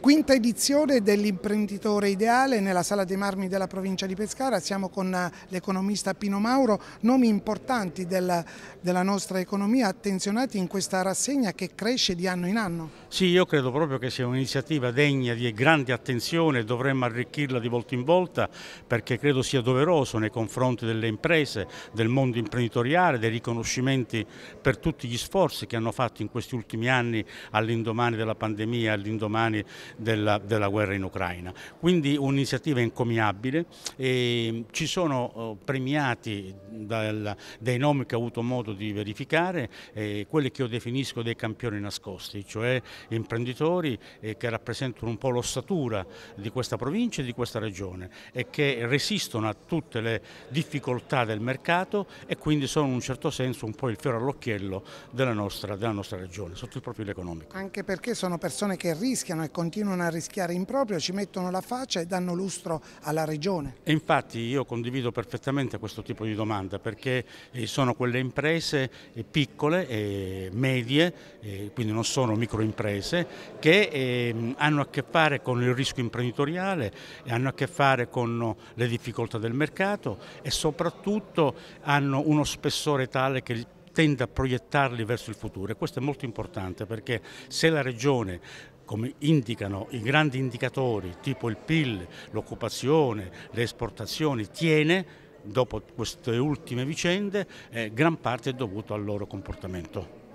Quinta edizione dell'imprenditore ideale nella sala dei marmi della provincia di Pescara, siamo con eh, l'economista Pino Mauro, nomi importanti della, della, nostra economia attenzionati in questa rassegna che cresce di anno in anno. Sì, io credo proprio che sia un'iniziativa degna di grande attenzione, dovremmo arricchirla di volta in volta perché credo sia doveroso nei confronti delle imprese, del mondo imprenditoriale, dei riconoscimenti per tutti gli sforzi che hanno fatto in questi ultimi anni all'indomani della pandemia, all'indomani della, della guerra in Ucraina. Quindi un'iniziativa encomiabile, ci sono oh, premiati dal, dai nomi che ho avuto modo di verificare eh, quelli che io definisco dei campioni nascosti, cioè imprenditori eh, che rappresentano un po' l'ossatura di questa provincia e di questa regione e che resistono a tutte le difficoltà del mercato e quindi sono in un certo senso un po' il fiore all'occhiello della nostra, della nostra regione sotto il profilo economico. Anche perché sono persone che rischiano e continuano continuano a rischiare in proprio, ci mettono la faccia e danno lustro alla Regione. E infatti io condivido perfettamente questo tipo di domanda perché eh, sono quelle imprese eh, piccole e eh, medie, quindi non sono microimprese, che ehm, hanno a che fare con il rischio imprenditoriale, hanno a che fare con le difficoltà del mercato e soprattutto hanno uno spessore tale che tende a proiettarli verso il futuro e questo è molto importante perché se la Regione come indicano i grandi indicatori tipo il PIL, l'occupazione, le esportazioni, tiene dopo queste ultime vicende eh, gran parte è dovuto al loro comportamento.